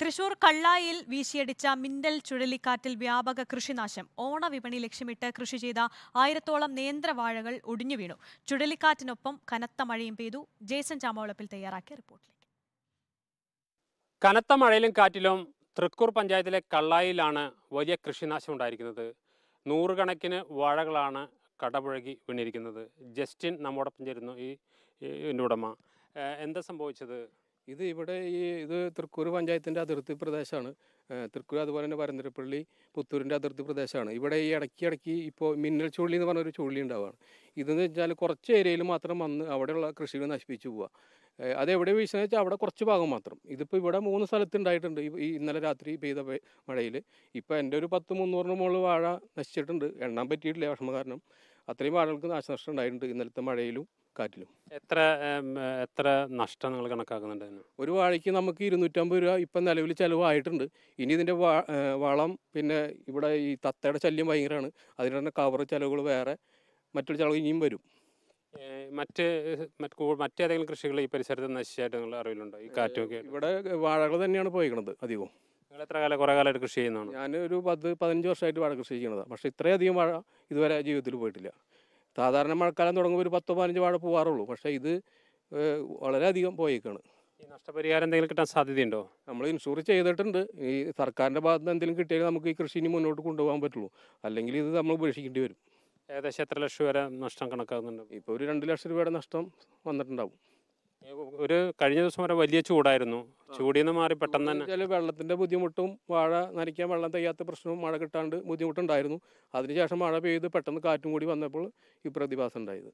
തൃശൂർ കള്ളായിൽ വീശിയടിച്ച മിന്നൽ ചുഴലിക്കാറ്റിൽ വ്യാപക കൃഷിനാശം ഓണവിപണി ലക്ഷ്യമിട്ട് കൃഷി ചെയ്ത ആയിരത്തോളം നേന്ത്രവാഴകൾ ഒടിഞ്ഞു വീണു ചുഴലിക്കാറ്റിനൊപ്പം കനത്ത മഴയും പെയ്തു ജേസൺ ചാമോളപ്പിൽ തയ്യാറാക്കിയ റിപ്പോർട്ടിലേക്ക് കനത്ത മഴയിലും കാറ്റിലും തൃക്കൂർ പഞ്ചായത്തിലെ കള്ളായിലാണ് വലിയ കൃഷിനാശം ഉണ്ടായിരിക്കുന്നത് നൂറുകണക്കിന് വാഴകളാണ് കടപുഴകി വീണിരിക്കുന്നത് ജസ്റ്റിൻ നമ്മോടൊപ്പം ചേരുന്നു ഈ ഉടമ എന്താ സംഭവിച്ചത് ഇത് ഇവിടെ ഈ ഇത് തൃക്കൂർ പഞ്ചായത്തിൻ്റെ അതിർത്തി പ്രദേശമാണ് തൃക്കൂർ അതുപോലെ തന്നെ പരന്തരപ്പള്ളി പുത്തൂരിൻ്റെ അതിർത്തി പ്രദേശമാണ് ഇവിടെ ഈ ഇടയ്ക്ക് ഇടയ്ക്ക് ഇപ്പോൾ മിന്നൽ ചുള്ളി എന്ന് പറഞ്ഞൊരു ചുള്ളി ഉണ്ടാവുകയാണ് ഇതെന്ന് വെച്ചാൽ കുറച്ച് ഏരിയയിൽ മാത്രം വന്ന് അവിടെയുള്ള കൃഷികൾ നശിപ്പിച്ചു പോവുക അതെവിടെ വീശുന്നത് വെച്ചാൽ അവിടെ കുറച്ച് ഭാഗം മാത്രം ഇതിപ്പോൾ ഇവിടെ മൂന്ന് സ്ഥലത്ത് ഉണ്ടായിട്ടുണ്ട് ഈ ഇന്നലെ രാത്രി പെയ്ത മഴയിൽ ഇപ്പോൾ എൻ്റെ ഒരു പത്ത് മുന്നൂറിന് മുകളിൽ വാഴ നശിച്ചിട്ടുണ്ട് എണ്ണാൻ പറ്റിയിട്ടില്ല വിഷമം കാരണം അത്രയും വാഴകൾക്ക് നാശനഷ്ടം ഉണ്ടായിട്ടുണ്ട് ഇന്നലത്തെ മഴയിലും കാറ്റിലും എത്ര എത്ര നഷ്ടം നിങ്ങൾ കണക്കാക്കുന്നുണ്ട് ഒരു വാഴയ്ക്ക് നമുക്ക് ഇരുന്നൂറ്റമ്പത് രൂപ ഇപ്പം നിലവിൽ ചിലവായിട്ടുണ്ട് ഇനി ഇതിൻ്റെ വളം പിന്നെ ഇവിടെ ഈ തത്തയുടെ ശല്യം ഭയങ്കരമാണ് അതിന് തന്നെ കവർ ചിലവുകൾ വേറെ മറ്റൊരു ചിലവ് ഇനിയും വരും മറ്റ് മറ്റേതെങ്കിലും കൃഷികൾ ഈ പരിസരത്ത് നശിച്ചായിട്ട് നിങ്ങൾ അറിവിലുണ്ടോ ഈ കാറ്റൊക്കെ ഇവിടെ വാഴകൾ തന്നെയാണ് പോയിക്കുന്നത് അധികവും നിങ്ങൾ എത്ര കാലം കുറേ കാലമായിട്ട് കൃഷി ചെയ്യുന്നതാണ് ഞാൻ ഒരു പത്ത് പതിനഞ്ച് വർഷമായിട്ട് വാഴ കൃഷി ചെയ്യുന്നതാണ് പക്ഷേ ഇത്രയധികം വാഴ ഇതുവരെ ജീവിതത്തിൽ പോയിട്ടില്ല സാധാരണ മഴക്കാലം തുടങ്ങുമ്പോൾ ഒരു പത്തോ പതിനഞ്ച് വാഴ പോവാറുള്ളൂ പക്ഷേ ഇത് വളരെയധികം പോയേക്കാണ് നഷ്ടപരിഹാരം എന്തെങ്കിലും കിട്ടാൻ സാധ്യതയുണ്ടോ നമ്മൾ ഇൻഷുർ ചെയ്തിട്ടുണ്ട് ഈ സർക്കാരിൻ്റെ ഭാഗത്ത് നിന്ന് എന്തെങ്കിലും കിട്ടിയാൽ നമുക്ക് ഈ ഇനി മുന്നോട്ട് കൊണ്ടുപോകാൻ പറ്റുള്ളൂ അല്ലെങ്കിൽ ഇത് നമ്മൾ ഉപേക്ഷിക്കേണ്ടി വരും ഏകദേശം എത്ര ലക്ഷം വരെ നഷ്ടം കണക്കാക്കുന്നുണ്ട് ഇപ്പോൾ ഒരു രണ്ട് ലക്ഷം രൂപയുടെ നഷ്ടം വന്നിട്ടുണ്ടാവും ഒരു കഴിഞ്ഞ ദിവസം വരെ വലിയ ചൂടായിരുന്നു ചൂടിൽ നിന്ന് മാറി പെട്ടെന്ന് തന്നെ ചില വെള്ളത്തിന്റെ ബുദ്ധിമുട്ടും വാഴ നനയ്ക്കാൻ വെള്ളം തയ്യാത്ത പ്രശ്നവും മഴ കിട്ടാണ്ട് ബുദ്ധിമുട്ടുണ്ടായിരുന്നു അതിനുശേഷം മഴ പെയ്ത് പെട്ടെന്ന് കാറ്റും കൂടി വന്നപ്പോൾ ഈ പ്രതിഭാസം ഉണ്ടായത്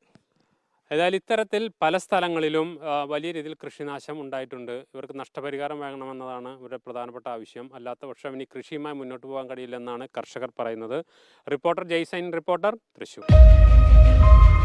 ഏതായാലും ഇത്തരത്തിൽ പല സ്ഥലങ്ങളിലും വലിയ രീതിയിൽ കൃഷിനാശം ഉണ്ടായിട്ടുണ്ട് ഇവർക്ക് നഷ്ടപരിഹാരം വേണമെന്നതാണ് ഇവരുടെ പ്രധാനപ്പെട്ട ആവശ്യം അല്ലാത്ത പക്ഷം ഇനി കൃഷിയുമായി മുന്നോട്ട് പോകാൻ കഴിയില്ലെന്നാണ് കർഷകർ പറയുന്നത് റിപ്പോർട്ടർ ജയ്സൈൻ റിപ്പോർട്ടർ തൃശൂർ